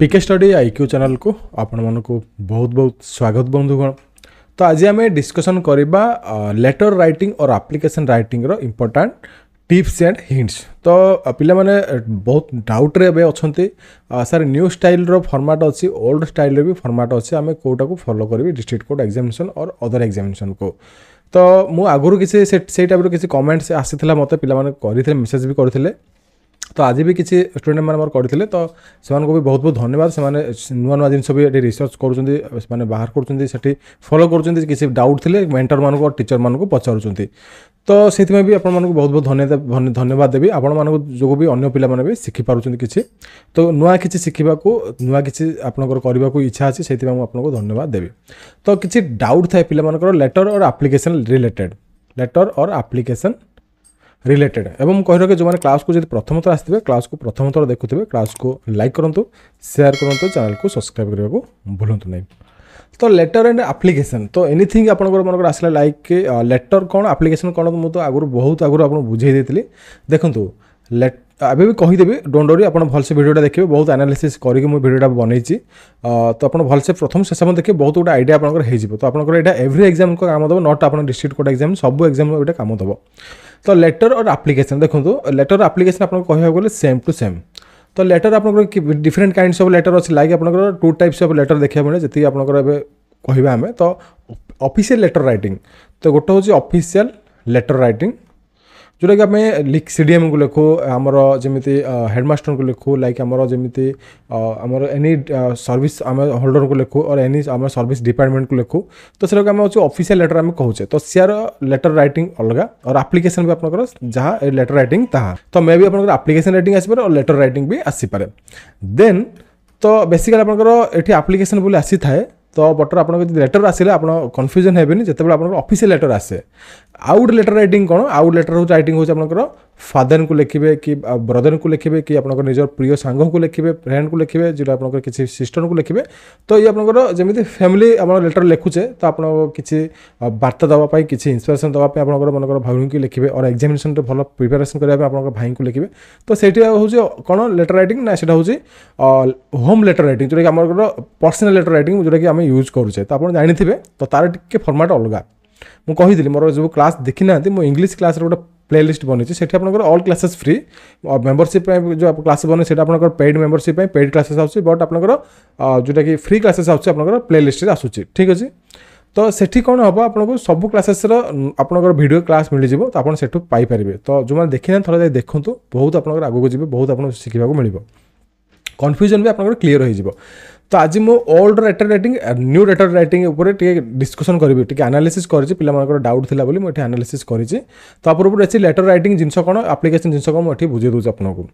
PK study IQ ଚ୍ୟାନେଲକୁ ଆପଣମାନଙ୍କୁ ବହୁତ ବହୁତ ସ୍ୱାଗତ ବନ୍ଧୁଗଣ ତ ଆଜି ଆମେ ଡିସ୍କସନ୍ କରିବା ଲେଟର ରାଇଟିଂ ଅର୍ ଆପ୍ଲିକେସନ୍ ରାଇଟିଂର ଇମ୍ପୋର୍ଟାଣ୍ଟ ଟିପ୍ସ ଆଣ୍ଡ ହିଣ୍ଟସ୍ ତ ପିଲାମାନେ ବହୁତ ଡାଉଟ୍ରେ ଏବେ ଅଛନ୍ତି ସାର୍ ନ୍ୟୁ ଷ୍ଟାଇଲ୍ର ଫର୍ମାଟ୍ ଅଛି ଓଲ୍ଡ ଷ୍ଟାଇଲ୍ର ବି ଫର୍ମାଟ୍ ଅଛି ଆମେ କେଉଁଟାକୁ ଫଲୋ କରିବି district court examination or other ଏକ୍ଜାମିନେସନ୍କୁ ତ ମୁଁ ଆଗରୁ କିଛି ସେଇ ଟାଇପ୍ର କିଛି କମେଣ୍ଟସ୍ ଆସିଥିଲା ମୋତେ ପିଲାମାନେ କରିଥିଲେ ମେସେଜ୍ ବି କରିଥିଲେ ତ ଆଜି ବି କିଛି ଷ୍ଟୁଡେଣ୍ଟମାନେ ଆମର କରିଥିଲେ ତ ସେମାନଙ୍କୁ ବି ବହୁତ ବହୁତ ଧନ୍ୟବାଦ ସେମାନେ ନୂଆ ନୂଆ ଜିନିଷ ବି ଏଠି ରିସର୍ଚ୍ଚ କରୁଛନ୍ତି ସେମାନେ ବାହାର କରୁଛନ୍ତି ସେଠି ଫଲୋ କରୁଛନ୍ତି କିଛି ଡାଉଟ୍ ଥିଲେ ମେଣ୍ଟରମାନଙ୍କୁ ଟିଚରମାନଙ୍କୁ ପଚାରୁଛନ୍ତି ତ ସେଥିପାଇଁ ବି ଆପଣମାନଙ୍କୁ ବହୁତ ବହୁତ ଧନ୍ୟବାଦ ଧନ୍ୟବାଦ ଦେବି ଆପଣମାନଙ୍କ ଯୋଗୁଁ ବି ଅନ୍ୟ ପିଲାମାନେ ବି ଶିଖିପାରୁଛନ୍ତି କିଛି ତ ନୂଆ କିଛି ଶିଖିବାକୁ ନୂଆ କିଛି ଆପଣଙ୍କର କରିବାକୁ ଇଚ୍ଛା ଅଛି ସେଥିପାଇଁ ମୁଁ ଆପଣଙ୍କୁ ଧନ୍ୟବାଦ ଦେବି ତ କିଛି ଡାଉଟ୍ ଥାଏ ପିଲାମାନଙ୍କର letter or application related letter or application related ଏବଂ କହିଲ କି ଯେଉଁମାନେ କ୍ଲାସ୍କୁ ଯଦି ପ୍ରଥମଥର ଆସିଥିବେ କ୍ଲାସ୍କୁ ପ୍ରଥମଥର ଦେଖୁଥିବେ କ୍ଲାସ୍କୁ ଲାଇକ୍ କରନ୍ତୁ ସେୟାର କରନ୍ତୁ ଚ୍ୟାନେଲକୁ ସବସ୍କ୍ରାଇବ୍ କରିବାକୁ ଭୁଲନ୍ତୁ ନାହିଁ ତ ଲେଟର୍ ଆଣ୍ଡ ଆପ୍ଲିକେସନ୍ ତ ଏନିଥିଙ୍ଗ ଆପଣଙ୍କର ମନେକର ଆସିଲା ଲାଇକ୍ ଲେଟର୍ କ'ଣ ଆପ୍ଲିକେସନ୍ କ'ଣ ମୁଁ ତ ଆଗରୁ ବହୁତ ଆଗରୁ ଆପଣଙ୍କୁ ବୁଝେଇ ଦେଇଥିଲି ଦେଖନ୍ତୁ ଲେଟ୍ ଏବେ ବି କହିଦେବି ଡୋଣ୍ଡୋରି ଆପଣ ଭଲସେ ଭିଡ଼ିଓଟା ଦେଖିବେ ବହୁତ ଆନାଲିସିସ୍ କରିକି ମୁଁ ଭିଡ଼ିଓଟା ବନେଇଛି ତ ଆପଣ ଭଲସେ ପ୍ରଥମ ଶେଷ ମଧ୍ୟ ଦେଖିବେ ବହୁତ ଗୋଟେ ଆଇଡ଼ିଆ ଆପଣଙ୍କର ହେଇଯିବ ତ ଆପଣଙ୍କର ଏଇଟା ଏଭ୍ରି ଏକ୍ଜାମ୍ଙ୍କ କାମ ଦେବ ନଟ୍ ଆପଣ ଡିଷ୍ଟ୍ରିକ୍ଟ କୋର୍ଟ ଏକ୍ଜାମ୍ ସବୁ ଏକ୍ଜାମ୍ ଏଇଟା କାମ ଦେବ ତ ଲେଟର ଅର୍ ଆପ୍ଲିକେସନ୍ ଦେଖନ୍ତୁ ଲେଟର ଆପ୍ଲିକେସନ୍ ଆପଣଙ୍କୁ କହିବାକୁ ଗଲେ ସେମ୍ ଟୁ ସେମ୍ ତ ଲେଟର ଆପଣଙ୍କର ଡିଫରେଣ୍ଟ କାଇଣ୍ଡସ୍ ଅଫ୍ ଲେଟର ଅଛି ଲାଇକ୍ ଆପଣଙ୍କର ଟୁ ଟାଇପ୍ସ ଅଫ୍ ଲେଟର ଦେଖିବାକୁ ମିଳେ ଯେତିକି ଆପଣଙ୍କର ଏବେ କହିବା ଆମେ ତ ଅଫିସିଆଲ ଲେଟର ରାଇଟିଂ ତ ଗୋଟେ ହେଉଛି ଅଫିସିଆଲ ଲେଟର ରାଇଟିଂ ଯେଉଁଟାକି ଆମେ ସି ଡି ଏମ୍କୁ ଲେଖୁ ଆମର ଯେମିତି ହେଡ଼ମାଷ୍ଟରଙ୍କୁ ଲେଖୁ ଲାଇକ୍ ଆମର ଯେମିତି ଆମର ଏନି ସର୍ଭିସ୍ ଆମେ ହୋଲ୍ଡରଙ୍କୁ ଲେଖୁ ଅର୍ ଏନି ଆମର ସର୍ଭିସ୍ ଡିପାର୍ଟମେଣ୍ଟକୁ ଲେଖୁ ତ ସେଟାକୁ ଆମେ ହେଉଛି ଅଫିସିଆଲ୍ ଲେଟର୍ ଆମେ କହୁଛେ ତ ସେଆର ଲେଟର୍ ରାଇଟିଂ ଅଲଗା ଅର୍ ଆପ୍ଲିକେସନ୍ ବି ଆପଣଙ୍କର ଯାହା ଲେଟର୍ ରାଇଟିଂ ତାହା ତ ମେ ବି ଆପଣଙ୍କର ଆପ୍ଲିକେସନ୍ ରାଇଟିଂ ଆସିପାରେ ଅର୍ ଲେଟର୍ ରାଇଟିଂ ବି ଆସିପାରେ ଦେନ୍ ତ ବେସିକାଲି ଆପଣଙ୍କର ଏଠି ଆପ୍ଲିକେସନ୍ ବୋଲି ଆସିଥାଏ ତ ବଟର୍ ଆପଣଙ୍କ ଯଦି ଲେଟର୍ ଆସିଲେ ଆପଣ କନଫ୍ୟୁଜନ୍ ହେବେନି ଯେତେବେଳେ ଆପଣଙ୍କର ଅଫିସିଆଲ ଲେଟର୍ ଆସେ ଆଉ ଗୋଟେ ଲେଟର୍ ରାଇଟିଂ କ'ଣ ଆଉ ଗୋଟେ ଲେଟର ହେଉଛି ରାଇଟିଂ ହେଉଛି ଆପଣଙ୍କର ফাদর কু লিখবে কি ব্রদর কু লিখবে কি আপনার নিজের প্রিয় সাঙ্গ কু লিখবে ফ্রেন্ড কু লিখবে যেটা আপনার কিছু সিস্টর কু লিখবে তো ইয়ে আপনার যেমি ফ্যামিলি আপনার লেটর লিখুছে তো আপনার কিছু বার্তা দেওয়া কিছু ইন্সপিরেসন দেওয়া আপনার মনে ভাই কি লিখবে আর এক্সামিনেসন ভাল প্রিপারেসন করা আপনার ভাই কু লিখবে তো সেইটা হচ্ছে কোণ লেটর রাইটিং না সেটা হচ্ছে হোম লেটর রাইটিং যেটা কি আমার পর্সনাল লেটর রাইটিং যেটা কি আমি ইউজ করুছে তো আপনার জাঁথিবে তো তার টিকি ফর্মাট অলগা ମୁଁ କହିଥିଲି ମୋର ଯେଉଁ କ୍ଲାସ୍ ଦେଖିନାହାନ୍ତି ମୁଁ ଇଂଲିଶ କ୍ଲାସ୍ରେ ଗୋଟେ প্লেলিষ্ট বনিছে সেটি আপনার অল ক্লাসেস ফ্রি মেম্বরশিপ যে ক্লাসেস বনে সেটা আপনার পেড মেম্বরশিপ পেড ক্লাসেস আসুচি বট আপনার যেটা কি ফ্রি ক্লাসেস আসুচি আপনার প্লেলিষ্টে আসুচি ঠিক আছে তো সেটি কোণ হব আপনার সবু ক্লাসেসর আপনার ভিডিও ক্লাস মিলিযোগ তো আপনার সেটু পাইপারে তো যে দেখি না থাকে যাই দেখুন বহুত আপনার আগুক যাবে বহুত আপনার শিখবাকে মিলব কনফ্যুজন বি আপনার ক্লিয়ার হয়ে যাব তো আজি ମୁଁ old letter writing new letter writing ଉପରେ ଟିକେ ଡିସ୍କସନ୍ କରିବି ଟିକେ ଆନାଲିସିସ୍ କରିଛି ପିଲାମାନଙ୍କର ଡାଉଟ୍ ଥିଲା ବୋଲି ମୁଁ ଏଠି ଆନାଲିସିସ୍ କରିଛି ତା ପୂର୍ବରୁ ଅଛି ଲେଟର୍ ରାଇଟିଂ ଜିନିଷ କ'ଣ ଆପ୍ଲିକେସନ୍ ଜିନିଷ କ'ଣ ମୁଁ ଏଠି ବୁଝେଇ ଦେଉଛି ଆପଣଙ୍କୁ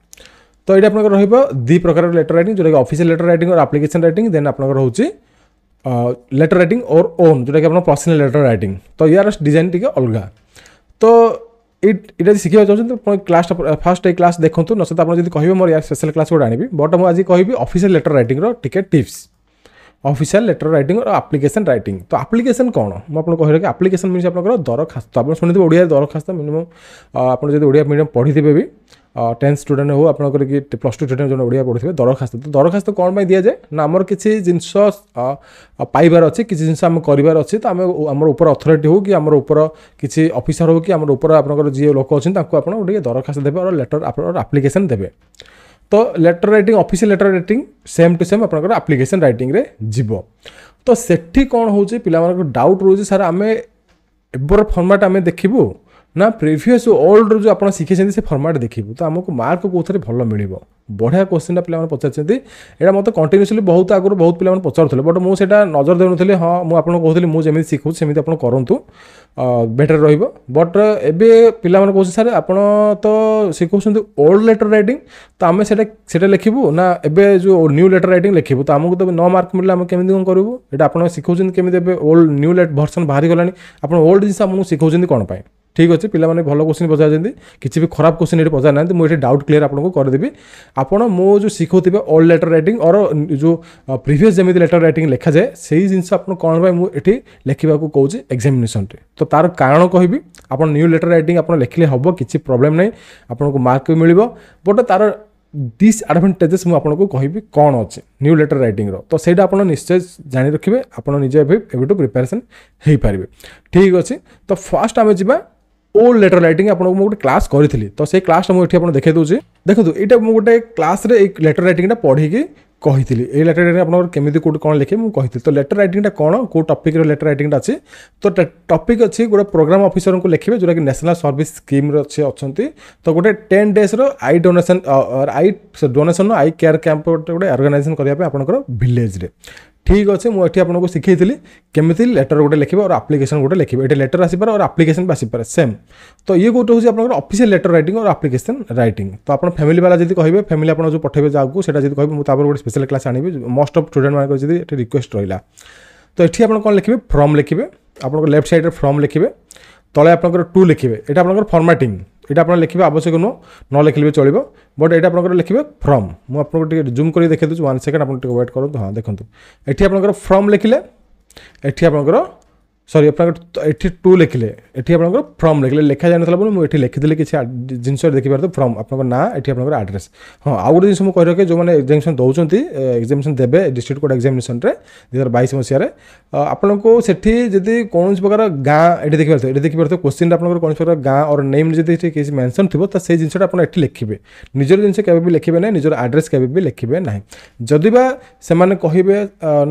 ତ ଏଇଟା ଆପଣଙ୍କର ରହିବ ଦୁଇ ପ୍ରକାରର ଲେଟର୍ ରାଇଟିଂ ଯେଉଁଟାକି official letter writing or application writing then ଆପଣଙ୍କର ହେଉଛି ଲେଟର୍ ରାଇଟିଂ ଓର୍ ଓନ୍ ଯେଉଁଟାକି ଆପଣ ପର୍ସନାଲ୍ ଲେଟର୍ ରାଇଟିଂ ତ ୟାର ଡିଜାଇନ୍ ଟିକେ ଅଲଗା ତ এটা যদি শিখিବାକୁ ଚାହୁଁଛନ୍ତି ଆପଣ କ୍ଲାସ୍ଟା ଫାର୍ଷ୍ଟ ଏଇ କ୍ଲାସ୍ ଦେଖନ୍ତୁ ନଚେତ ଆପଣ ଯଦି କହିବେ ମୋର ୟାର ସ୍ପେଶାଲ୍ କ୍ଲାସ୍ ଗୋଟେ ଆଣିବି ବଟ୍ ମୁଁ ଆଜି କହିବି ଅଫିସିଆଲ୍ ଲେଟର୍ ରାଇଟିଂର ଟିକେ ଟିପ୍ସ ଅଫିସିଆଲ୍ ଲେଟର୍ ରାଇଟିଂ ଆଉ ଆପ୍ଲିକେସନ୍ ରାଇଟିଂ ତ ଆପ୍ଲିକେସନ୍ କ'ଣ ମୁଁ ଆପଣଙ୍କୁ କହିଲି କି ଆପ୍ଲିକେସନ୍ ମିନ୍ସ ଆପଣଙ୍କର ଦରଖାସ୍ତ ଆପଣ ଶୁଣିଥିବେ ଓଡ଼ିଆରେ ଦରଖାସ୍ତ ମିନିମମ୍ ଆପଣ ଯଦି ଓଡ଼ିଆ ମିଡ଼ିୟମ୍ ପଢ଼ିଥିବେ ବି টেন্থ স্টুডেন্ট হো আপনার কি প্লস টু স্টুডেন্ট জন ওড়িয়া পড়ুবে দরখাস্ত তো দরখাস্ত কোণ পাই দিয়ে যায় না আমার কিছু জিনিস পাইবার অছি কিছু জিনিস আমি করবার অছি তো আমি আমার উপর অথরিটি হোক কি আমার উপর কিছু অফিসর হোক কি আমার উপর আপনার যে লোক অনেক তাকে আপনার গোটিয়ে দরখাস্ত দেবে আর লেটর আপনার আপ্লিকেসন দেবে তো letter writing office letter writing same to same আপনার আপ্লিকেসন রাইটিংরে যাব তো সেটি কোণ হচ্ছে পিলা ডাউট রয়েছে স্যার আমি এবার ফর্মাট আমি দেখবু ନା ପ୍ରିଭିୟସ୍ ଓଲ୍ଡରୁ ଯେଉଁ ଆପଣ ଶିଖିଛନ୍ତି ସେ ଫର୍ମାଟ୍ ଦେଖିବୁ ତ ଆମକୁ ମାର୍କ କେଉଁଥିରେ ଭଲ ମିଳିବ ବଢ଼ିଆ କୋଶ୍ଚିନ୍ଟା ପିଲାମାନେ ପଚାରିଛନ୍ତି ଏଇଟା ମୋତେ କଣ୍ଟିନ୍ୟୁସଲି ବହୁତ ଆଗରୁ ବହୁତ ପିଲାମାନେ ପଚାରୁଥିଲେ ବଟ୍ ମୁଁ ସେଇଟା ନଜର ଦେଉନଥିଲି ହଁ ମୁଁ ଆପଣଙ୍କୁ କହୁଥିଲି ମୁଁ ଯେମିତି ଶିଖୁଛି ସେମିତି ଆପଣ କରନ୍ତୁ ବେଟର୍ ରହିବ ବଟ୍ ଏବେ ପିଲାମାନେ କହୁଛନ୍ତି ସାର୍ ଆପଣ ତ ଶିଖାଉଛନ୍ତି ଓଲ୍ଡ ଲେଟର୍ ରାଇଟିଂ ତ ଆମେ ସେଇଟା ସେଇଟା ଲେଖିବୁ ନା ଏବେ ଯେଉଁ ନ୍ୟୁ ଲେଟର୍ ରାଇଟିଂ ଲେଖିବୁ ତ ଆମକୁ ତ ନ ମାର୍କ ମିଳିଲେ ଆମେ କେମିତି କ'ଣ କରିବୁ ଏଇଟା ଆପଣ ଶିଖଉଛନ୍ତି କେମିତି ଏବେ ଓଲ୍ଡ ନ୍ୟୁ ଲେଟ୍ ଭର୍ସନ୍ ବାହାରିଗଲାଣି ଆପଣ ଓଲ୍ଡ ଜିନିଷ ଆମକୁ ଶିଖଉଛନ୍ତି କ'ଣ ପାଇଁ ঠিক আছে পিলামানে ভাল কোশ্চিন পচারছেন কিছু বি খারাপ কোশ্চিন এটি পচার না মু এটি ডাউট ক্লিয়ার আপনার করেদেবি আপনার মো যে শিখুবে ওল্ড লেটর রাইটিং অর যে প্রিভিয়াস যেমি লেটর রাইটিং লেখা যায় সেই জিনিস আপনার কোণ পাই মু এটি লেখা কৌছি এক্সামিনেসনটি তো তার কারণ কহবি আপনার নিউ লেটর রাইটিং আপনার লেখিলে হব কিছু প্রোবলেম নাই আপনার মার্ক বি মিলব বট তার ডিসআডভান্টেजेस ମୁଁ ଆପଣଙ୍କୁ କହିବି କ'ଣ ଅଛି ନ୍ୟୁ ଲେଟର ରାଇଟିଂର ତ ସେଇଟା ଆପଣ ନିଶ୍ଚୟ ଜାଣି ରଖିବେ ଆପଣ ନିଜେ ଏବେ ଏବେଠୁ ପ୍ରିପାରେସନ୍ ହେଇପାରିବେ ଠିକ୍ ଅଛି ତ ଫାର୍ଷ୍ଟ ଆମେ ଯିବା ওল্ড লেଟର୍ ରାଇଟିଂ ଆପଣଙ୍କୁ ମୁଁ ଗୋଟେ କ୍ଲାସ୍ କରିଥିଲି ତ ସେଇ କ୍ଲାସ୍ଟା ମୁଁ ଏଠି ଆପଣ ଦେଖାଇ ଦେଉଛି ଦେଖନ୍ତୁ ଏଇଟା ମୁଁ ଗୋଟେ କ୍ଲାସ୍ରେ ଏଇ ଲେଟର୍ ରାଇଟିଂଟା ପଢ଼ିକି କହିଥିଲି এই লেটার রাইটিং আপনার কেমিতি কোটি কোণ লিখে মু কহিলি তো লেটার রাইটিংটা কোণ কেউ টপিক্র লেটার রাইটিংটা আছে তো টপিক অছি গোটে প্রোগ্রাম অফিসরকে লিখবে যেটা কি ন্যাশনাল সর্ভিস স্কিমর অছে অনেক তো গোটে টেন ডেজর eye donation eye donation eye care camp গোটে অর্গানাইজেসন করা আপনার ভিলেজরে ଠିକ୍ ଅଛି ମୁଁ ଏଠି ଆପଣଙ୍କୁ ଶିଖେଇଥିଲି କେମିତି ଲେଟର୍ ଗୋଟେ ଲେଖିବେ ଆଉ ଆପ୍ଲିକେସନ୍ ଗୋଟେ ଲେଖିବେ ଏଠି ଲେଟର୍ ଆସିପାରେ ଆଉ ଆପ୍ଲିକେସନ୍ ବି ଆସିପାରେ ସେମ୍ ତ ଇଏ ଗୋଟେ ହେଉଛି ଆପଣଙ୍କର ଅଫିସିଆଲ୍ ଲେଟର୍ ରାଇଟିଂ ଆଉ ଆପ୍ଲିକେସନ୍ ରାଇଟିଂ ତ ଆପଣ ଫ୍ୟାମିଲି ବାଲା ଯଦି କହିବେ ଫ୍ୟାମିଲି ଆପଣ ଯେଉଁ ପଠାଇବେ ଯାହାକୁ ସେଇଟା ଯଦି କହିବେ ମୁଁ ତାପରେ ଗୋଟେ ସ୍ପେଶାଲ୍ କ୍ଲାସ୍ ଆଣିବି ମୋଷ୍ଟ ଅଫ୍ ଷ୍ଟୁଡେଣ୍ଟମାନଙ୍କର ଯଦି ଏଠି ରିକ୍ୱେଷ୍ଟ ରହିଲା ତ ଏଠି ଆପଣ କ'ଣ ଲେଖିବେ ଫର୍ମ ଲେଖିବେ ଆପଣଙ୍କ ଲେଫ୍ଟ ସାଇଡ଼୍ରେ ଫର୍ମ ଲେଖିବେ ତଳେ ଆପଣଙ୍କର ଟୁ ଲେଖିବେ ଏଇଟା ଆପଣଙ୍କର ଫର୍ମାଟିଂ এটা আপনার লিখবে আবশ্যক নু ন লিখলে চলব বট এটা আপনার লিখবে ফ্রম মু আপনার টিকে জুম করে দেখে দেছি ওয়ান সেকেন্ড আপনার টিকে ওয়েট করুন হ্যাঁ দেখুন এটি আপনার ফ্রম লিখলে এটি আপনার ସରି ଆପଣଙ୍କର ଏଠି ଟୁ ଲେଖିଲେ ଏଠି ଆପଣଙ୍କର ଫର୍ମ ଲେଖିଲେ ଲେଖା ଯାଇନଥିଲା ବୋଲି ମୁଁ ଏଠି ଲେଖିଥିଲି କିଛି ଜିନିଷ ଦେଖିପାରେ ଫର୍ମ ଆପଣଙ୍କ ନାଁ ଏଠି ଆପଣଙ୍କର ଆଡ୍ରେସ୍ ହଁ ଆଉ ଗୋଟେ ଜିନିଷ ମୁଁ କହି ରଖେ ଯେଉଁମାନେ ଏକ୍ଜାମିନେସନ୍ ଦେଉଛନ୍ତି ଏକ୍ଜାମିନେସନ୍ ଦେବେ ଡିଷ୍ଟ୍ରିକ୍ଟ କୋର୍ଟ ଏକ୍ଜାମିନେସନ୍ରେ ଦୁଇ ହଜାର ବାଇଶ ମସିହାରେ ଆପଣଙ୍କୁ ସେଠି ଯଦି କୌଣସି ପ୍ରକାର ଗାଁ ଏଠି ଦେଖିପାରୁଥିବେ ଏଠି ଦେଖିପାରୁଥିବେ କୋଶ୍ଚିନ୍ରେ ଆପଣଙ୍କର କୌଣସି ପ୍ରକାର ଗାଁ ଅର୍ ନେମ୍ ଯଦି ଏଠି କିଛି ମେନ୍ସନ୍ ଥିବ ତ ସେଇ ଜିନିଷଟା ଆପଣ ଏଠି ଲେଖିବେ ନିଜର ଜିନିଷ କେବେ ବି ଲେଖିବେ ନାହିଁ ନିଜର ଆଡ୍ରେସ୍ କେବେ ବି ଲେଖିବେ ନାହିଁ ଯଦି ବା ସେମାନେ କହିବେ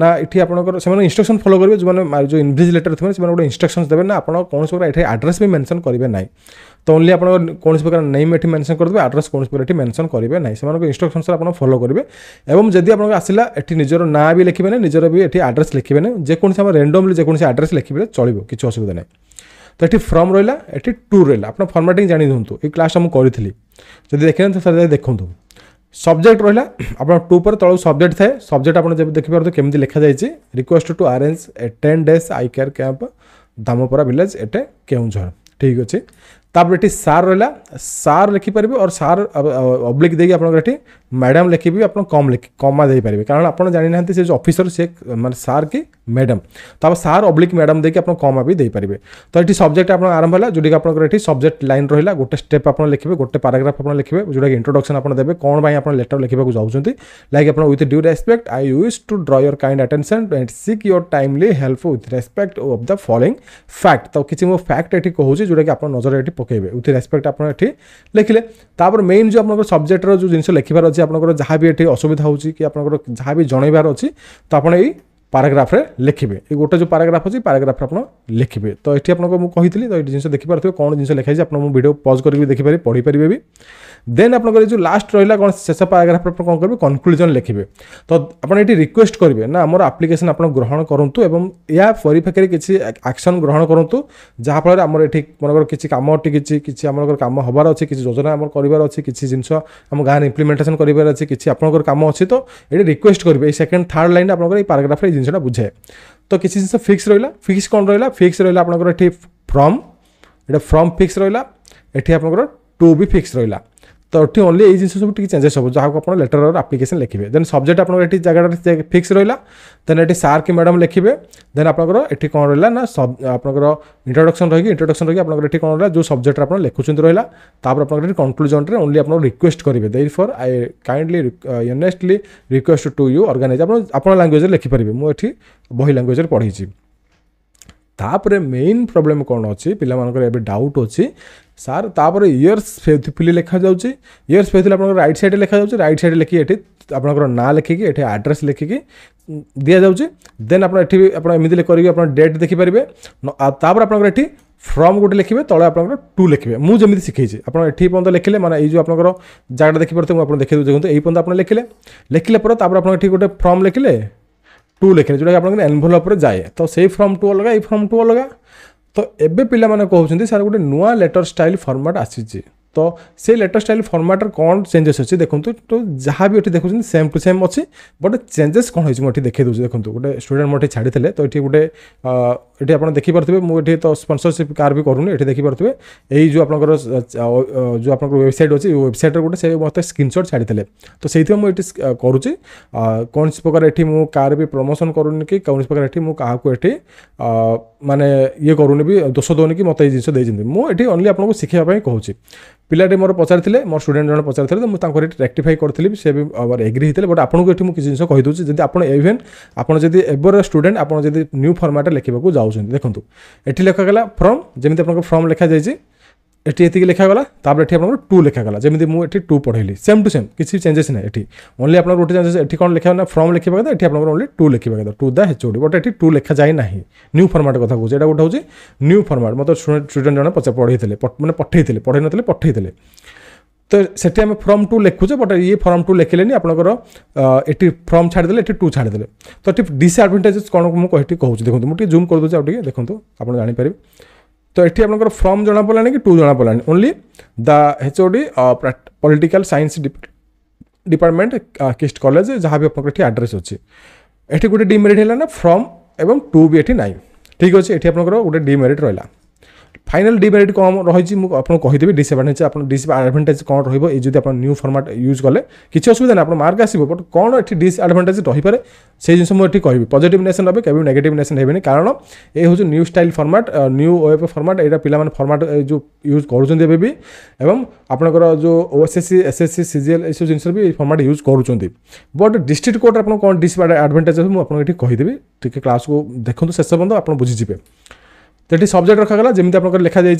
ନା ଏଠି ଆପଣଙ୍କର ସେମାନେ ଇନଷ୍ଟ୍ରକ୍ସନ୍ ଫଲୋ କରିବେ ଯେଉଁମାନେ ଯେଉଁ ଇନଭିଜିଲେଟର୍ ଥିବେ ସମୟରେ ସେମାନେ ଗୋଟେ ଇନଷ୍ଟ୍ରକ୍ସନ୍ସ ଦେବେ ନା ଆପଣ କୌଣସି ପ୍ରକାର ଏଠି ଆଡ୍ରେସ୍ ବି ମେନସନ୍ କରିବେ ନାହିଁ ତ ଓନ୍ଲି ଆପଣ କୌଣସି ପ୍ରକାର ନେମ୍ ଏଠି ମେନସନ୍ କରିଦେବେ ଆଡ୍ରେସ୍ କୌଣସି ପ୍ରକାର ଏଠି ମେନସନ୍ କରିବେ ନାହିଁ ସେମାନଙ୍କ ଇନଷ୍ଟ୍ରକ୍ସନ୍ସରେ ଆପଣ ଫଲୋ କରିବେ ଏବଂ ଯଦି ଆପଣଙ୍କୁ ଆସିଲା ଏଠି ନିଜର ନାଁ ବି ଲେଖିବେନି ନିଜର ବି ଏଠି ଆଡ୍ରେସ୍ ଲେଖିବେନି ଯେକୌଣସି ଆମର ରେଣ୍ଡମ୍ଲି ଯେକୌଣସି ଆଡ୍ରେସ୍ ଲେଖିବେ ଚଳିବ କିଛି ଅସୁବିଧା ନାହିଁ ତ ଏଠି ଫ୍ରମ୍ ରହିଲା ଏଠି ଟୁ ରହିଲା ଆପଣ ଫର୍ମାଟିଂ ଜାଣି ଦିଅନ୍ତୁ ଏଇ କ୍ଲାସ୍ଟା ମୁଁ କରିଥିଲି ଯଦି ଦେଖିନାହାନ୍ତି ସାର୍ ଦେଖନ୍ତୁ ସବଜେକ୍ଟ ରହିଲା ଆପଣ ଟୁ ପରେ ତଳକୁ ସବଜେକ୍ଟ ଥାଏ ସବଜେକ୍ଟ ଆପଣ ଦେଖିପାରନ୍ତୁ କେମିତି ଲେଖାଯାଇଛି request to arrange a ten days eye care camp Damapara village ଏଟେ କେଉଁଝର ଠିକ୍ ଅଛି तापर ये सार रहा सार लिखिपर और सार अब्लिक देखिए आप मैडम लिखे आप कम लिख कमा देपर कारण आप जानी ना से जो अफिसर से मैं सार कि मैडम तो आप सार अब्लिक मैडम देखिए आप कमा भी देपारे तो ये सब्जेक्ट आप आरंभ है जोटा आप सब्जेक्ट लाइन रहा गोटे स्टेप आप लिखे गोटे पाराग्राफ आप लिखे जो इंट्रोडक्शन आप देते कौन आप लेटर लिखा चाहते लाइक आप with due respect I use to draw your kind attention and seek your timely help with respect of the following fact तो किसी मुझे फैक्ट ये कहूँ जो आप नजर ये ପକାଇବେ ୱିଥ୍ ରେସ୍ପେକ୍ଟ ଆପଣ ଏଠି ଲେଖିଲେ ତାପରେ ମେନ୍ ଯେଉଁ ଆପଣଙ୍କର ସବଜେକ୍ଟର ଯେଉଁ ଜିନିଷ ଲେଖିବାର ଅଛି ଆପଣଙ୍କର ଯାହା ବି ଏଠି ଅସୁବିଧା ହେଉଛି କି ଆପଣଙ୍କର ଯାହା ବି ଜଣାଇବାର ଅଛି ତ ଆପଣ ଏଇ ପାରାଗ୍ରାଫରେ ଲେଖିବେ ଏ ଗୋଟେ ଯେଉଁ ପାରାଗ୍ରାଫ ଅଛି ପାରାଗ୍ରାଫରେ ଆପଣ ଲେଖିବେ ତ ଏଠି ଆପଣଙ୍କୁ ମୁଁ କହିଥିଲି ତ ଏଠି ଜିନିଷ ଦେଖିପାରୁଥିବେ କ'ଣ ଜିନିଷ ଲେଖାଯାଇଛି ଆପଣ ମୁଁ ଭିଡ଼ିଓ ପଜ୍ କରିକି ଦେଖିପାରିବେ ପଢ଼ିପାରିବେ ବି ଦେନ୍ ଆପଣଙ୍କର ଯେଉଁ ଲାଷ୍ଟ ରହିଲା କ'ଣ ଶେଷ ପାରାଗ୍ରାଫ୍ ଆପଣ କ'ଣ କରିବେ କନକ୍ଲୁଜନ୍ ଲେଖିବେ ତ ଆପଣ ଏଠି ରିକ୍ୱେଷ୍ଟ କରିବେ ନା ଆମର ଆପ୍ଲିକେସନ୍ ଆପଣ ଗ୍ରହଣ କରନ୍ତୁ ଏବଂ ଏହା ପରିପ୍ରେକ୍ଷୀରେ କିଛି ଆକ୍ସନ୍ ଗ୍ରହଣ କରନ୍ତୁ ଯାହାଫଳରେ ଆମର ଏଠି ମନେକର କିଛି କାମ ଅଟକିଛି କିଛି ଆମର କାମ ହେବାର ଅଛି କିଛି ଯୋଜନା ଆମର କରିବାର ଅଛି କିଛି ଜିନିଷ ଆମ ଗାଁରେ ଇମ୍ପ୍ଲିମେଣ୍ଟେସନ୍ କରିବାର ଅଛି କିଛି ଆପଣଙ୍କର କାମ ଅଛି ତ ଏଠି ରିକ୍ୱେଷ୍ଟ କରିବେ ଏଇ ସେକେଣ୍ଡ ଥାର୍ଡ଼ ଲାଇନ୍ ଆପଣଙ୍କର ଏଇ ପାରାଗ୍ରାଫରେ ଏଇ ଜିନିଷଟା ବୁଝାଏ ତ କିଛି ଜିନିଷ ଫିକ୍ସ ରହିଲା ଫିକ୍ସ କ'ଣ ରହିଲା ଫିକ୍ସ ରହିଲା ଆପଣଙ୍କର ଏଠି ଫ୍ରମ୍ এটা ফ্রম ফিক্স রহলা এটি আপনার টু বি ফিক্স রহলা ତ ଏଠି ଓନ୍ଲି ଏଇ ଜିନିଷ ସବୁ ଟିକେ ଚେଞ୍ଜେସ୍ ହେବ ଯାହାକୁ ଆପଣ ଲେଟର୍ ଅର୍ ଆପ୍ଲିକେସନ୍ ଲେଖିବେ ଦେନ୍ ସବଜେକ୍ଟ ଆପଣଙ୍କର ଏଠି ଜାଗାଟା ଫିକ୍ସ ରହିଲା ଦେନ୍ ଏଠି ସାର୍ କି ମ୍ୟାଡ଼ାମ୍ ଲେଖିବେ ଦେନ୍ ଆପଣଙ୍କର ଏଠି କ'ଣ ରହିଲା ନା ଆପଣଙ୍କର ଇଣ୍ଟ୍ରୋଡକ୍ସନ୍ ରହିକି ଇଣ୍ଟ୍ରୋଡକ୍ସନ୍ ରହିକି ଆପଣଙ୍କର ଏଠି କ'ଣ ରହିଲା ଯେଉଁ ସବଜେକ୍ଟରେ ଆପଣ ଲେଖୁଛନ୍ତି ରହିଲା ତାପରେ ଆପଣଙ୍କର ଏଠି କନକ୍ଲୁଜନ୍ରେ ଓନ୍ଲି ଆପଣ ରିକ୍ୱେଷ୍ଟ କରିବେ ଦେଇ for I kindly earnestly request to you organise ଆପଣ ଆପଣ ଲାଙ୍ଗୁଏଜ୍ରେ ଲେଖିପାରିବେ ମୁଁ ଏଠି ବହି ଲାଙ୍ଗୁଏଜ୍ରେ ପଢ଼ିଛି ତାପରେ ମେନ୍ ପ୍ରୋବ୍ଲେମ୍ କ'ଣ ଅଛି ପିଲାମାନଙ୍କର ଏବେ ଡାଉଟ୍ ଅଛି ସାର୍ ତାପରେ ଇୟର୍ସ ଫେଥିଲେ ଲେଖାଯାଉଛି ଇୟର୍ସ ଫେଥିଲେ ଆପଣଙ୍କର ରାଇଟ୍ ସାଇଡ଼୍ରେ ଲେଖାଯାଉଛି ରାଇଟ୍ ସାଇଡ଼୍ ଲେଖି ଏଠି ଆପଣଙ୍କର ନାଁ ଲେଖିକି ଏଠି ଆଡ୍ରେସ୍ ଲେଖିକି ଦିଆଯାଉଛି ଦେନ୍ ଆପଣ ଏଠି ବି ଆପଣ ଏମିତି କରିକି ଆପଣ ଡେଟ୍ ଦେଖିପାରିବେ ତାପରେ ଆପଣଙ୍କର ଏଠି ফ্রম গোটে লিখবে তলে আপনার টু লিখবে মু যেমি শিখাইছি আপনার এটি পর্যন্ত লিখলে মানে এই যে আপনার জায়গাটা দেখিপারে আপনার দেখে দেবো দেখুন এই পর্যন্ত আপনার লিখলে লিখলে পরে তারপর আপনার এটি গোটে ফর্ম লিখলে টু লিখলে যেটা আপনার এনভেলপরে যায় তো সেই ফর্ম টু অলগা এই ফর্ম টু অলগা ତ ଏବେ ପିଲାମାନେ କହୁଛନ୍ତି ସାର୍ ଗୋଟେ ନୂଆ ଲେଟର୍ ଷ୍ଟାଇଲ୍ ଫର୍ମାଟ୍ ଆସିଛି তো ସେ ଲେଟର ଷ୍ଟାଇଲ୍ ଫର୍ମାଟ୍ର କ'ଣ ଚେଞ୍ଜେସ୍ ଅଛି ଦେଖନ୍ତୁ ତ ଯାହା ବି ଏଠି ଦେଖୁଛନ୍ତି ସେମ୍ ଟୁ ସେମ୍ ଅଛି ବଟ୍ ଚେଞ୍ଜେସ୍ କ'ଣ ହେଇଛି ମୁଁ ଏଠି ଦେଖେଇ ଦେଉଛି ଦେଖନ୍ତୁ ଗୋଟେ ଷ୍ଟୁଡେଣ୍ଟ ମୁଁ ଏଠି ଛାଡ଼ିଥିଲେ ତ ଏଠି ଗୋଟେ ଏଠି ଆପଣ ଦେଖିପାରୁଥିବେ ମୁଁ ଏଠି ତ ସ୍ପନ୍ସରସିପ୍ କାର୍ ବି କରୁନି ଏଠି ଦେଖିପାରୁଥିବେ ଏଇ ଯେଉଁ ଆପଣଙ୍କର ଯେଉଁ ଆପଣଙ୍କର ୱେବସାଇଟ୍ ଅଛି ୱେବସାଇଟ୍ର ଗୋଟେ ସେ ମୋତେ ସ୍କ୍ରିନ୍ସଟ୍ ଛାଡ଼ିଥିଲେ ତ ସେଇଥିପାଇଁ ମୁଁ ଏଠି କରୁଛି କୌଣସି ପ୍ରକାର ଏଠି ମୁଁ କାର୍ ବି ପ୍ରମୋସନ୍ କରୁନି କି କୌଣସି ପ୍ରକାର ଏଠି ମୁଁ କାହାକୁ ଏଠି ମାନେ ଇଏ କରୁନି ବି ଦୋଷ ଦେଉନି କି ମୋତେ ଏଇ ଜିନିଷ ଦେଇଛନ୍ତି ମୁଁ ଏଠି ଓନ୍ଲି ଆପଣଙ୍କୁ ଶିଖେଇବା ପାଇଁ କହୁଛି ପିଲାଟି ମୋର ପଚାରିଥିଲେ ମୋର ଷ୍ଟୁଡେଣ୍ଟ ଜଣେ ପଚାରିଥିଲେ ତ ମୁଁ ତାଙ୍କର ଏଠି ରେକ୍ଟିଫାଇ କରିଥିଲି ସେ ବି ଏଗ୍ରି ହେଇଥିଲେ ବଟ୍ ଆପଣଙ୍କୁ ଏଠି ମୁଁ କିଛି ଜିନିଷ କହିଦେଉଛି ଯଦି ଆପଣ ଇଭେନ୍ ଆପଣ ଯଦି ଏବର ଷ୍ଟୁଡେଣ୍ଟ ଆପଣ ଯଦି ନ୍ୟୁ ଫର୍ମାଟ୍ରେ ଲେଖିବାକୁ ଯାଉଛନ୍ତି ଦେଖନ୍ତୁ ଏଠି ଲେଖାଗଲା ଫର୍ମ ଯେମିତି ଆପଣଙ୍କ ଫର୍ମ ଲେଖାଯାଇଛି ଏଠି ଏତିକି ଲେଖାଗଲା ତାପରେ ଏଠି ଆପଣଙ୍କର ଟୁ ଲେଖାଗଲା ଯେମିତି ମୁଁ ଏଠି ଟୁ ପଢ଼େଇଲି ସେମ୍ ଟୁ ସେମ୍ କିଛି ଚେଞ୍ଜେସ୍ ନାହିଁ ଏଠି ଓନ୍ଲି ଆପଣଙ୍କର ଗୋଟେ ଚେଞ୍ଜେସ୍ ଏଠି କ'ଣ ଲେଖା ନା ଫର୍ମ ଲେଖିବା କଥା ଏଠି ଆପଣଙ୍କର ଓନ୍ଲି ଟୁ ଲେଖିବା କଥା to the HOD but ଏଠି ଟୁ ଲେଖାଯାଇ ନାହିଁ ନ୍ୟୁ ଫର୍ମାଟ୍ କଥା କହୁଛି ଏଇଟା ଗୋଟେ ହେଉଛି ନ୍ୟୁ ଫର୍ମାଟ୍ ମୋତେ ଷ୍ଟୁଡେଣ୍ଟ ଜଣେ ପଢ଼େଇଥିଲେ ମାନେ ପଠେଇଥିଲେ ପଢ଼େଇ ନଥିଲେ ପଠେଇଥିଲେ ତ ସେଠି ଆମେ ଫର୍ମ ଟୁ ଲେଖୁଛେ ବଟ୍ ଇଏ ଫର୍ମ ଟୁ ଲେଖିଲେନି ଆପଣଙ୍କର ଏଠି ଫର୍ମ ଛାଡ଼ିଦେଲେ ଏଠି ଟୁ ଛାଡ଼ିଦେଲେ ତ ଏଠି ଡିସଆଡ଼ଭାଣ୍ଟେଜେସ୍ କ'ଣ ମୁଁ ଏଠି କହୁଛି ଦେଖନ୍ତୁ ମୁଁ ଟିକେ ଜୁମ୍ କରିଦେଉଛି ଆଉ ଟିକେ ଦେଖନ୍ତୁ ଆପଣ ଜାଣିପାରିବେ ତ ଏଠି ଆପଣଙ୍କର ଫ୍ରମ୍ ଜଣାପଡ଼ିଲାନି କି ଟୁ ଜଣାପଡ଼ିଲାନି only the HOD political science department କିଷ୍ଟ କଲେଜ ଯାହା ବି ଆପଣଙ୍କର ଏଠି ଆଡ୍ରେସ୍ ଅଛି ଏଠି ଗୋଟେ ଡିମେରିଟ୍ ହେଲା ନା ଫ୍ରମ୍ ଏବଂ ଟୁ ବି ଏଠି ନାହିଁ ଠିକ୍ ଅଛି ଏଠି ଆପଣଙ୍କର ଗୋଟେ ଡିମେରିଟ୍ ରହିଲା ফাইনাল ডিমেরিট কম রয়েছে মু আপনার কহিদেবি ডিসএডভান্টেজ আপনার ডিসআডভান্টেজ কম রহব এই যদি আপনার নিউ ফর্মাট ইউজ কলে কিছু অসুবিধা না আপনার মার্ক আসবে বট কোণ এটি ডিসআডভান্টেজ রহিপারে সেই জিনিস মু এটি কহিবি পজিটিভ নেসন হবে কেবি নেগেটিভ নেসন হেবেনি কারণ এই হচ্ছে new style format new web format এটা পিলামানে ফর্মাট যে ইউজ করছেন এবে বি এবং আপনার যে ওএসএসসি এসএসসি সিজিএল এইসব জিনিস বি ফর্মাট ইউজ করছেন বট ডিস্ট্রিক্ট কোর্ট আপনার কোণ ডিসআডভান্টেজ হবে মু আপনার এটি কহিদেবি টিকে ক্লাসকে দেখুন শেষ পর্যন্ত আপনার বুঝিযে এটি সবজেক্ট রখাগলা যেমি আপনার লেখা যাই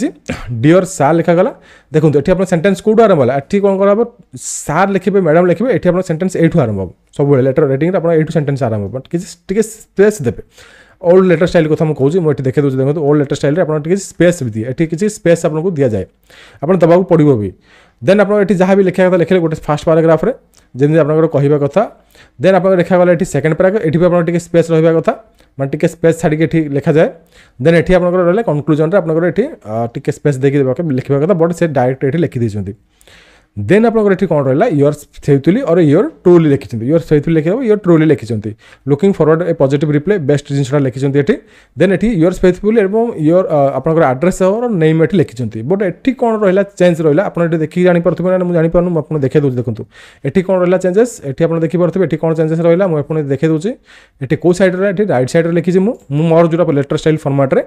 ডিওর সার লেখাগলা দেখুন এটি আপনার সেটেন্স কোটু আরম্ভ হল এটি কম করা হব সার লিখবে ম্যাডাম লিখবে এটি আপনার সেটেন্স এইটু আরম্ভ হব সবুলে লেটর রেটিংরে আপনার এইটু সেটেন্স আরম্ভ হব মানে কিছু টিকি স্পেস দেবে ওল্ড লেটর স্টাইল কথা মু কৌছি মু এটি দেখে দেছি দেখুন ওল্ড লেটর স্টাইলে আপনার টিকি স্পেস বি দিয়ে এটি কিছু স্পেস আপনার দিয়া যায় আপনার দেওয়া পড়ব বি দেন আপনার এটি যা বি লেখা কথা লেখলে গোটে ফার্স্ট প্যারাগ্রাফে ଯେମିତି ଆପଣଙ୍କର କହିବା କଥା ଦେନ୍ ଆପଣଙ୍କର ଲେଖାଗଲା ଏଠି ସେକେଣ୍ଡ ପ୍ୟାରାଗ୍ରାଫ ଏଠି ବି ଆପଣଙ୍କର ଟିକେ ସ୍ପେସ୍ ରହିବା କଥା ମାନେ ଟିକେ ସ୍ପେସ୍ ଛାଡ଼ିକି ଏଠି ଲେଖାଯାଏ ଦେନ୍ ଏଠି ଆପଣଙ୍କର ରହିଲେ କନକ୍ଲୁଜନ୍ରେ ଆପଣଙ୍କର ଏଠି ଟିକେ ସ୍ପେସ୍ ଦେଇକି ଲେଖିବା କଥା ବଟ୍ ସେ ଡାଇରେକ୍ଟ ଏଠି ଲେଖିଦେଇଛନ୍ତି ଦେନ୍ ଆପଣଙ୍କର ଏଠି କ'ଣ ରହିଲା your sincerely or your truly ଲେଖିଛନ୍ତି ୟୋର୍ ସେଇତୁଲି ଲେଖି ହେବ ୟୋର୍ ଟ୍ରୁଲି ଲେଖିଛନ୍ତି looking forward a positive reply best ଜିନିଷଟା ଲେଖିଛନ୍ତି ଏଠି ଦେନ୍ ଏଠି ୟୋର୍ ସ୍ପେସିଫୁଲି ଏବଂ ୟୋର୍ ଆପଣଙ୍କର ଆଡ୍ରେସ୍ ହେବ ନେମ୍ ଏଠି ଲେଖିଛନ୍ତି ବଟ୍ ଏଠି କ'ଣ ରହିଲା ଚେଞ୍ଜ ରହିଲା ଆପଣ ଏଠି ଦେଖିକି ଜାଣିପାରୁଥିବେ ନା ମୁଁ ଜାଣିପାରୁନି ମୁଁ ଆପଣ ଦେଖାଇ ଦେଉଛି ଦେଖନ୍ତୁ ଏଠି କ'ଣ ରହିଲା ଚେଞ୍ଜେସ୍ ଏଠି ଆପଣ ଦେଖିପାରୁଥିବେ ଏଠି କ'ଣ ଚେଞ୍ଜେସ୍ ରହିଲା ମୁଁ ଆପଣ ଦେଖାଇ ଦେଉଛି ଏଠି କେଉଁ ସାଇଡ଼୍ରେ ଏଠି ରାଇଟ୍ ସାଇଡ଼୍ରେ ଲେଖିଛି ମୁଁ ମୁଁ ମୋର ଯେଉଁଟା ଲେଟର୍ ଷ୍ଟାଇଲ୍ ଫର୍ମାଟ୍ରେ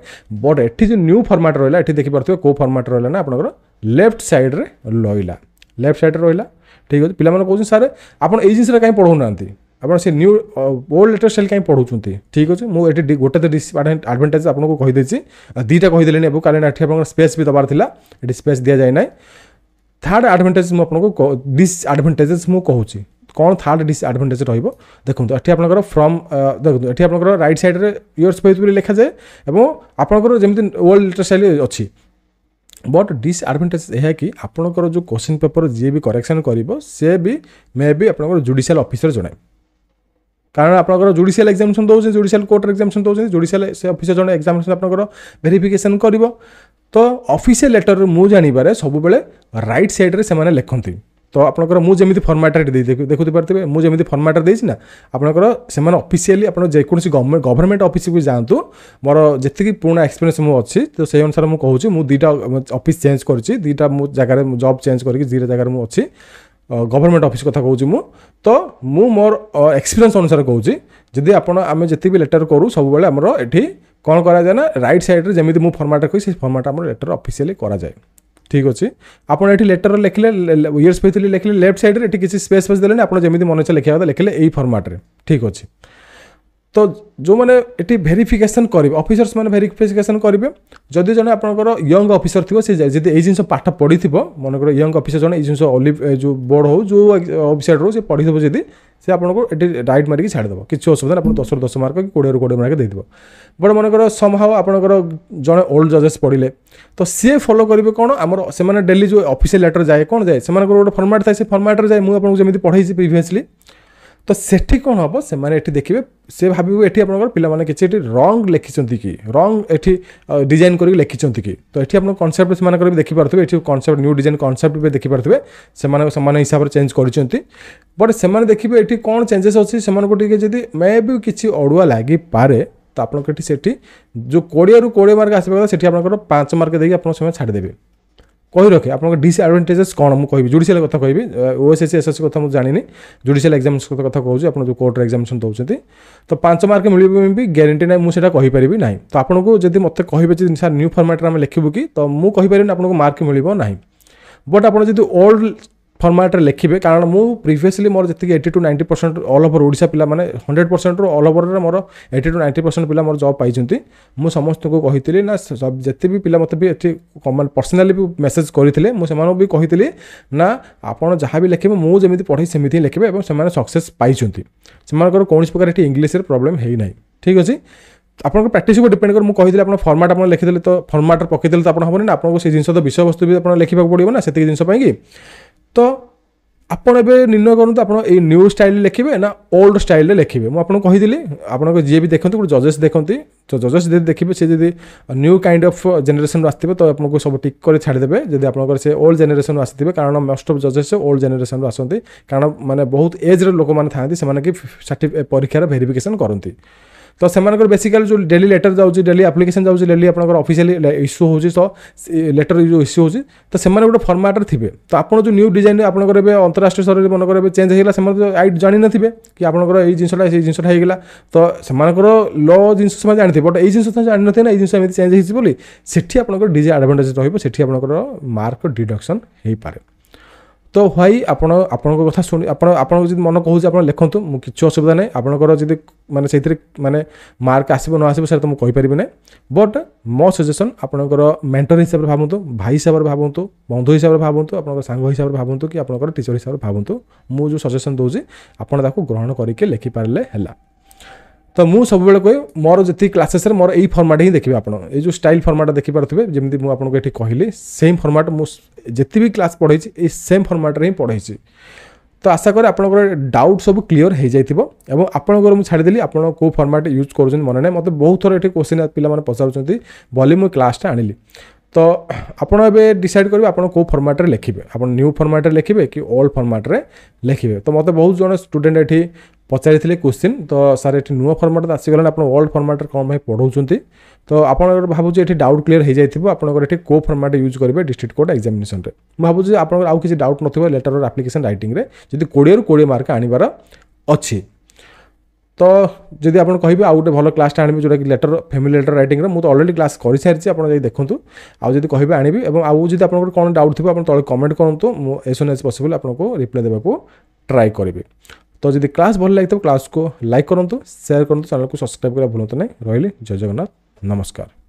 ବଟ୍ ଏଠି ଯେଉଁ ନ୍ୟୁ ଫର୍ମାଟ୍ ରହିଲା ଏଠି ଦେଖିପାରୁଥିବେ କେଉଁ ଫର୍ମାଟ୍ ରହିଲା ନା ଆପଣଙ୍କର ଲେଫ୍ଟ ସାଇଡ଼୍ରେ ରହିଲା ଲେଫ୍ଟ ସାଇଡ଼୍ରେ ରହିଲା ଠିକ୍ ଅଛି ପିଲାମାନେ କହୁଛନ୍ତି ସାର୍ ଆପଣ ଏଇ ଜିନିଷରେ କାହିଁ ପଢ଼ାଉନାହାନ୍ତି ଆପଣ ସେ ନ୍ୟୁ ଓଲ୍ଡ ଲେଟେଷ୍ଟ ସେଲ୍ କାହିଁ ପଢ଼ାଉଛନ୍ତି ଠିକ୍ ଅଛି ମୁଁ ଏଠି ଗୋଟେ ତ ଆଡ଼ଭାଣ୍ଟେଜ୍ ଆପଣଙ୍କୁ କହିଦେଇଛି ଦୁଇଟା କହିଦେଲିଣି ଏବଂ କାଲି ଏଠି ଆପଣଙ୍କର ସ୍ପେସ୍ ବି ଦେବାର ଥିଲା ଏଠି ସ୍ପେସ୍ ଦିଆଯାଇ ନାହିଁ ଥାର୍ଡ଼ ଆଡ଼ଭାଣ୍ଟେଜ୍ ମୁଁ ଆପଣଙ୍କୁ ଡିସ୍ଆଡ଼ଭାଣ୍ଟେଜେସ୍ ମୁଁ କହୁଛି କ'ଣ ଥାର୍ଡ଼ ଡିସ୍ଆଡ଼ଭାଣ୍ଟେଜ୍ ରହିବ ଦେଖନ୍ତୁ ଏଠି ଆପଣଙ୍କର ଫ୍ରମ୍ ଦେଖନ୍ତୁ ଏଠି ଆପଣଙ୍କର ରାଇଟ୍ ସାଇଡ଼୍ରେ ଇୟର୍ ସ୍ପେସ୍ ବୋଲି ଲେଖାଯାଏ ଏବଂ ଆପଣଙ୍କର ଯେମିତି ଓଲ୍ଡ ଲେଟେଷ୍ଟ ସେଲ୍ ଅଛି ବଟ୍ ଡିସ୍ଆଡ଼ଭାଣ୍ଟେଜ୍ ଏହା କି ଆପଣଙ୍କର ଯେଉଁ କୋଶ୍ଚିନ୍ ପେପର୍ ଯିଏ ବି କରେକ୍ସନ୍ କରିବ ସେ ବି ମେ ବି ଆପଣଙ୍କର ଜୁଡ଼ିସିଆଲ୍ ଅଫିସର୍ ଜଣେ କାରଣ ଆପଣଙ୍କର ଜୁଡ଼ିସିଆଲ୍ ଏକ୍ଜାମିନେସନ୍ ଦେଉଛନ୍ତି ଜୁଡ଼ିସିଆଲ୍ କୋର୍ଟରେ ଏକ୍ଜାମିନେସନ୍ ଦେଉଛନ୍ତି ଜୁଡ଼ିସିଆଲ୍ ସେ ଅଫିସର୍ ଜଣେ ଏକ୍ଜାମିନେସନ୍ ଆପଣଙ୍କର ଭେରିଫିକେସନ୍ କରିବ ତ ଅଫିସିଆଲ୍ ଲେଟର୍ରୁ ମୁଁ ଜାଣିବାରେ ସବୁବେଳେ ରାଇଟ୍ ସାଇଡ଼୍ରେ ସେମାନେ ଲେଖନ୍ତି ତ ଆପଣଙ୍କର ମୁଁ ଯେମିତି ଫର୍ମାଟ୍ରେ ଦେଇ ଦେଖୁଥିପାରିଥିବେ ମୁଁ ଯେମିତି ଫର୍ମାଟ୍ରେ ଦେଇଛି ନା ଆପଣଙ୍କର ସେମାନେ ଅଫିସିଆଲି ଆପଣ ଯେକୌଣସି ଗଭର୍ଣ୍ଣମେଣ୍ଟ ଅଫିସକୁ ଯାଆନ୍ତୁ ମୋର ଯେତିକି ପୁରୁଣା ଏକ୍ସପିରିଏନ୍ସ ମୁଁ ଅଛି ତ ସେଇ ଅନୁସାରେ ମୁଁ କହୁଛି ମୁଁ ଦୁଇଟା ଅଫିସ ଚେଞ୍ଜ କରିଛି ଦୁଇଟା ମୁଁ ଜାଗାରେ ଜବ୍ ଚେଞ୍ଜ କରିକି ଦୁଇଟା ଜାଗାରେ ମୁଁ ଅଛି ଗଭର୍ଣ୍ଣମେଣ୍ଟ ଅଫିସ କଥା କହୁଛି ମୁଁ ତ ମୁଁ ମୋର ଏକ୍ସପିରିଏନ୍ସ ଅନୁସାରେ କହୁଛି ଯଦି ଆପଣ ଆମେ ଯେତିକି ବି ଲେଟର୍ କରୁ ସବୁବେଳେ ଆମର ଏଠି କ'ଣ କରାଯାଏ ନା ରାଇଟ୍ ସାଇଡ଼୍ରେ ଯେମିତି ମୁଁ ଫର୍ମାଟ୍ କହିବି ସେ ଫର୍ମାଟ୍ ଆମର ଲେଟର୍ ଅଫିସିଆଲି କରାଯାଏ ঠিক ଅଛି ଆପଣ ଏଠି ଲେଟର ଲେଖିଲେ ଇୟର୍ସ ଭିତରେ ଲେଖିଲେ ଲେଫ୍ଟ ସାଇଡ଼୍ରେ ଏଠି କିଛି ସ୍ପେସ୍ ଫେସ୍ ଦେଲେନି ଆପଣ ଯେମିତି ମନେ ଲେଖିବା କଥା ଲେଖିଲେ ଏଇ ଫର୍ମାଟ୍ରେ ଠିକ୍ ଅଛି তো ଯେଉଁମାନେ ଏଠି ଭେରିଫିକେସନ୍ କରିବେ ଅଫିସର୍ସ ମାନେ ଭେରିଫିକେସନ୍ କରିବେ ଯଦି ଜଣେ ଆପଣଙ୍କର ୟଙ୍ଗ ଅଫିସର ଥିବ ସେ ଯଦି ଏଇ ଜିନିଷ ପାଠ ପଢ଼ିଥିବ ମନେକର ୟଙ୍ଗ ଅଫିସର ଜଣେ ଏଇ ଜିନିଷ ଅଲିଭ୍ ଯେଉଁ ବୋର୍ଡ଼ ହେଉ ଯେଉଁ ୱେବସାଇଟ୍ ହେଉ ସେ ପଢ଼ିଥିବ ଯଦି ସେ ଆପଣଙ୍କୁ ଏଠି ରାଇଟ୍ ମାରିକି ଛାଡ଼ିଦେବ କିଛି ଅସୁବିଧା ଆପଣ ଦଶରୁ ଦଶ ମାର୍କ କି କୋଡ଼ିଏରୁ କୋଡ଼ିଏ ମାର୍କ ଦେଇଦେବ ବଟ୍ ମନେକର ସମହାଓ ଆପଣଙ୍କର ଜଣେ ଓଲ୍ଡ ଜଜେସ୍ ପଢ଼ିଲେ ତ ସିଏ ଫଲୋ କରିବେ କ'ଣ ଆମର ସେମାନେ ଡେଲି ଯେଉଁ ଅଫିସିଆଲ୍ ଲେଟର୍ ଯାଏ କ'ଣ ଯାଏ ସେମାନଙ୍କର ଗୋଟେ ଫର୍ମାଟ୍ ଥାଏ ସେ ଫର୍ମାଟ୍ରେ ଯାଏ ମୁଁ ଆପଣଙ୍କୁ ଯେମିତି ପଢ଼େଇଛି ପ୍ରିଭିୟସ୍ଲି तो से कौन हम से देखिए से भाव ये आप पाने किसी रंग लिखिंट कि रंग ये डिजाइन कर लिखिं कि तो ये आप कनसेप्ट से देखी पार्थे ये कनसेप्ट न्यू डिजाइन कनसेप्ट भी देखी पार्थे से हिसाब से चेंज कर बट से देखिए ये कौन चेंजेस अच्छी से मे भी किसी अड़ुआ लग पाए तो आप जो कोड़े रू कोड़े मार्क आसपा से पाँच मार्क देखिए आप छाड़देवे কই রখে আপনার ডিসঅ্যাডভান্টেজেস কোণ মু কইবি জুডিশিয়াল কথা কইবি ওএসএসসি এসএসসি কথা মু জানিনি জুডিশিয়াল এক্সামস কথা কହୁଛି ଆପଣ ଯେଉଁ କୋର୍ଟର ଏକ୍ସାମିନେସନ୍ ଦେଉଛନ୍ତି ତ ପାଞ୍ଚ ମାର୍କ ମିଳିବ ବି ଗ୍ୟାରେଣ୍ଟି ନାହିଁ ମୁଁ ସେଇଟା କହିପାରିବି ନାହିଁ ତ ଆପଣଙ୍କୁ ଯଦି ମୋତେ କହିବେ ଯେ ସାର୍ ନ୍ୟୁ ଫର୍ମାଟ୍ରେ ଆମେ ଲେଖିବୁ କି ତ ମୁଁ କହିପାରିବିନି ଆପଣଙ୍କୁ ମାର୍କ ମିଳିବ ନାହିଁ ବଟ୍ ଆପଣ ଯଦି ଓଲ୍ଡ ଫର୍ମାଟ୍ରେ ଲେଖିବେ କାରଣ ମୁଁ ପ୍ରିଭିୟସ୍ଲି ମୋର ଯେତିକି eighty two ninety percent all over Odisha ପିଲାମାନେ ହଣ୍ଡ୍ରେଡ଼ ପରସେଣ୍ଟରୁ ଅଲ୍ ଓଭର୍ରେ ମୋର ଏଇଟି ଟୁ ନାଇଣ୍ଟି ପରସେଣ୍ଟ ପିଲା ମୋର ଜବ୍ ପାଇଛନ୍ତି ମୁଁ ସମସ୍ତଙ୍କୁ କହିଥିଲି ନା ଯେତେ ବି ପିଲା ମୋତେ ବି ଏଠି ପର୍ସନାଲି ବି ମେସେଜ୍ କରିଥିଲେ ମୁଁ ସେମାନଙ୍କୁ ବି କହିଥିଲି ନା ଆପଣ ଯାହା ବି ଲେଖିବେ ମୁଁ ଯେମିତି ପଢ଼େଇ ସେମିତି ହିଁ ଲେଖିବେ ଏବଂ ସେମାନେ ସକ୍ସେସ୍ ପାଇଛନ୍ତି ସେମାନଙ୍କର କୌଣସି ପ୍ରକାର ଏଠି ଇଂଲିଶରେ ପ୍ରୋବ୍ଲେମ୍ ହେଇନାହିଁ ଠିକ୍ ଅଛି আপনার প্র্যাকটিস উপর ডিপেন্ড করে মুখে আপনার ফর্মাট আপনার লিখিদেলে তো ফর্মাট পকাইদেলে তো আপনার হবনি না আপনার সেই জিনিস তো বিষয়বস্তু বি আপনার লিখবাকে পড়বে না সেটি জিনিস পাই ତ ଆପଣ ଏବେ ନିର୍ଣ୍ଣୟ କରନ୍ତୁ ଆପଣ ଏଇ ନ୍ୟୁ ଷ୍ଟାଇଲ୍ରେ ଲେଖିବେ ନା ଓଲ୍ଡ ଷ୍ଟାଇଲରେ ଲେଖିବେ ମୁଁ ଆପଣଙ୍କୁ କହିଥିଲି ଆପଣଙ୍କ ଯିଏ ବି ଦେଖନ୍ତୁ ଗୋଟେ ଜଜେସ୍ ଦେଖନ୍ତି ତ ଜଜେସ୍ ଯଦି ଦେଖିବେ ସେ ଯଦି ନ୍ୟୁ କାଇଣ୍ଡ ଅଫ୍ ଜେନେରେସନ୍ରୁ ଆସିଥିବେ ତ ଆପଣଙ୍କୁ ସବୁ ଟିକ୍ କରି ଛାଡ଼ିଦେବେ ଯଦି ଆପଣଙ୍କର ସେ ଓଲ୍ଡ ଜେନେରେସନ୍ରୁ ଆସିଥିବେ କାରଣ ମୋଷ୍ଟ ଅଫ୍ ଜଜେସ୍ ଓଲ୍ଡ ଜେନେରେସନ୍ରୁ ଆସନ୍ତି କାରଣ ମାନେ ବହୁତ ଏଜ୍ର ଲୋକମାନେ ଥାଆନ୍ତି ସେମାନେ କି ପରୀକ୍ଷାର ଭେରିଫିକେସନ୍ କରନ୍ତି ତ ସେମାନଙ୍କର ବେସିକାଲି ଯେଉଁ ଡେଲି ଲେଟର୍ ଯାଉଛି ଡେଲି ଆପ୍ଲିକେସନ୍ ଯାଉଛି ଡେଲି ଆପଣଙ୍କର ଅଫିସିଆଲି ଇସ୍ୟୁ ହେଉଛି ତ ଲେଟର୍ ଯେଉଁ ଇସ୍ୟୁ ହେଉଛି ତ ସେମାନେ ଗୋଟେ ଫର୍ମାଟରେ ଥିବେ ତ ଆପଣ ଯେଉଁ ନ୍ୟୁ ଡିଜାଇନ୍ ଆପଣଙ୍କର ଏବେ ଅନ୍ତରାଷ୍ଟ୍ରୀୟ ସ୍ତରରେ ମନେକର ଏବେ ଚେଞ୍ଜ ହେଇଗଲା ସେମାନେ ଆଇଟ ଜାଣିନଥିବେ କି ଆପଣଙ୍କର ଏଇ ଜିନିଷଟା ସେଇ ଜିନିଷଟା ହେଇଗଲା ତ ସେମାନଙ୍କର ଲ ଜିନିଷ ସେମାନେ ଜାଣିଥିବେ ବଟ୍ ଏଇ ଜିନିଷ ସେମାନେ ଜାଣିନଥିବେ ନା ଏଇ ଜିନିଷ ଏମିତି ଚେଞ୍ଜ ହେଇଛି ବୋଲି ସେଠି ଆପଣଙ୍କର ଡିଜେ ଆଡ଼ଭାଣ୍ଟେଜ ରହିବ ସେଠି ଆପଣଙ୍କର ମାର୍କ ଡିଡକ୍ସନ୍ ହେଇପାରେ ତ ଭାଇ ଆପଣ ଆପଣଙ୍କ କଥା ଶୁଣି ଆପଣ ଆପଣଙ୍କ ଯଦି ମନ କହୁଛି ଆପଣ ଲେଖନ୍ତୁ ମୁଁ କିଛି ଅସୁବିଧା ନାହିଁ ଆପଣଙ୍କର ଯଦି ମାନେ ସେଇଥିରେ ମାନେ ମାର୍କ ଆସିବ ନ ଆସିବ ସେଇଟା ତ ମୁଁ କହିପାରିବି ନାହିଁ ବଟ୍ ମୋ ସଜେସନ୍ ଆପଣଙ୍କର ମେଣ୍ଟର ହିସାବରେ ଭାବନ୍ତୁ ଭାଇ ହିସାବରେ ଭାବନ୍ତୁ ବନ୍ଧୁ ହିସାବରେ ଭାବନ୍ତୁ ଆପଣଙ୍କର ସାଙ୍ଗ ହିସାବରେ ଭାବନ୍ତୁ କି ଆପଣଙ୍କର ଟିଚର୍ ହିସାବରେ ଭାବନ୍ତୁ ମୁଁ ଯେଉଁ ସଜେସନ୍ ଦେଉଛି ଆପଣ ତାକୁ ଗ୍ରହଣ କରିକି ଲେଖିପାରିଲେ ହେଲା ତ ମୁଁ ସବୁବେଳେ କହେ ମୋର ଯେତିକି କ୍ଲାସେସ୍ରେ ମୋର ଏଇ ଫର୍ମାଟ୍ ହିଁ ଦେଖିବେ ଆପଣ ଏଇ ଯେଉଁ ଷ୍ଟାଇଲ୍ ଫର୍ମାଟ୍ ଦେଖିପାରୁଥିବେ ଯେମିତି ମୁଁ ଆପଣଙ୍କୁ ଏଠି କହିଲି ସେମ୍ ଫର୍ମାଟ୍ ମୁଁ ଯେତେ ବି କ୍ଲାସ୍ ପଢ଼େଇଛି ଏଇ ସେମ୍ ଫର୍ମାଟ୍ରେ ହିଁ ପଢ଼େଇଛି ତ ଆଶା କରେ ଆପଣଙ୍କର ଡାଉଟ୍ ସବୁ କ୍ଲିଅର୍ ହୋଇଯାଇଥିବ ଏବଂ ଆପଣଙ୍କର ମୁଁ ଛାଡ଼ିଦେଲି ଆପଣ କେଉଁ ଫର୍ମାଟ୍ ୟୁଜ୍ କରୁଛନ୍ତି ମନେ ନାହିଁ ମୋତେ ବହୁତ ଥର ଏଠି କୋଶ୍ଚିନ୍ ପିଲାମାନେ ପଚାରୁଛନ୍ତି ବୋଲି ମୁଁ କ୍ଲାସ୍ଟା ଆଣିଲି ତ ଆପଣ ଏବେ ଡିସାଇଡ଼୍ କରିବେ ଆପଣ କେଉଁ ଫର୍ମାଟ୍ରେ ଲେଖିବେ ଆପଣ ନ୍ୟୁ ଫର୍ମାଟ୍ରେ ଲେଖିବେ କି ଓଲ୍ଡ ଫର୍ମାଟ୍ରେ ଲେଖିବେ ତ ମୋତେ ବହୁତ ଜଣେ ଷ୍ଟୁଡ଼େଣ୍ଟ ଏଠି ପଚାରିଥିଲେ କୋଶ୍ଚିନ୍ ତ ସାର୍ ଏଠି ନୂଆ ଫର୍ମାଟ୍ ଆସିଗଲାଣି ଆପଣ ଓଲ୍ଡ ଫର୍ମାଟ୍ରେ କ'ଣ ପାଇଁ ପଢ଼ାଉଛନ୍ତି ତ ଆପଣଙ୍କର ଭାବୁଛି ଏଠି ଡାଉଟ୍ କ୍ଲିୟର୍ ହେଇଯାଇଥିବ ଆପଣଙ୍କର ଏଠି କେଉଁ ଫର୍ମାଟ୍ ୟୁଜ୍ କରିବେ ଡିଷ୍ଟ୍ରିକ୍ଟ କୋର୍ଟ ଏକ୍ଜାମିନେସନ୍ରେ ମୁଁ ଭାବୁଛି ଆପଣଙ୍କର ଆଉ କିଛି ଡାଉଟ୍ ନଥିବ ଲେଟର୍ ଅଫ୍ ଆପ୍ଲିକେସନ୍ ରାଇଟିଂରେ ଯଦି କୋଡ଼ିଏରୁ କୋଡ଼ିଏ ମାର୍କ ଆଣିବାର ଅଛି ତ ଯଦି ଆପଣ କହିବେ ଆଉ ଗୋଟେ ଭଲ କ୍ଲାସ୍ଟା ଆଣିବି ଯେଉଁଟାକି ଲେଟର୍ ଫ୍ୟାମିଲି ଲେଟର୍ ରାଇଟିଂର ମୁଁ ତ ଅଲରେଡ଼ି କ୍ଲାସ୍ କରିସାରିଛି ଆପଣ ଯାଇ ଦେଖନ୍ତୁ ଆଉ ଯଦି କହିବେ ଆଣିବି ଏବଂ ଆଉ ଯଦି ଆପଣଙ୍କର କ'ଣ ଡାଉଟ୍ ଥିବ ଆପଣ ତଳେ କମେଣ୍ଟ କରନ୍ତୁ ମୁଁ ଏଜ୍ ସୁନ୍ ଏଜ୍ ପସିବଲ୍ ଆପଣଙ୍କୁ ରିପ୍ଲାଏ ଦେବାକୁ ଟ୍ରାଏ କରିବି ତ ଯଦି କ୍ଲାସ୍ ଭଲ ଲାଗିଥିବ କ୍ଲାସ୍କୁ ଲାଇକ୍ କରନ୍ତୁ ସେୟାର କରନ୍ତୁ ଚ୍ୟାନେଲ୍କୁ ସବସ୍କ୍ରାଇବ୍ କରିବା ଭୁଲନ୍ତୁ ନାହିଁ ରହିଲି ଜୟ ଜଗନ୍ନାଥ ନମସ୍କାର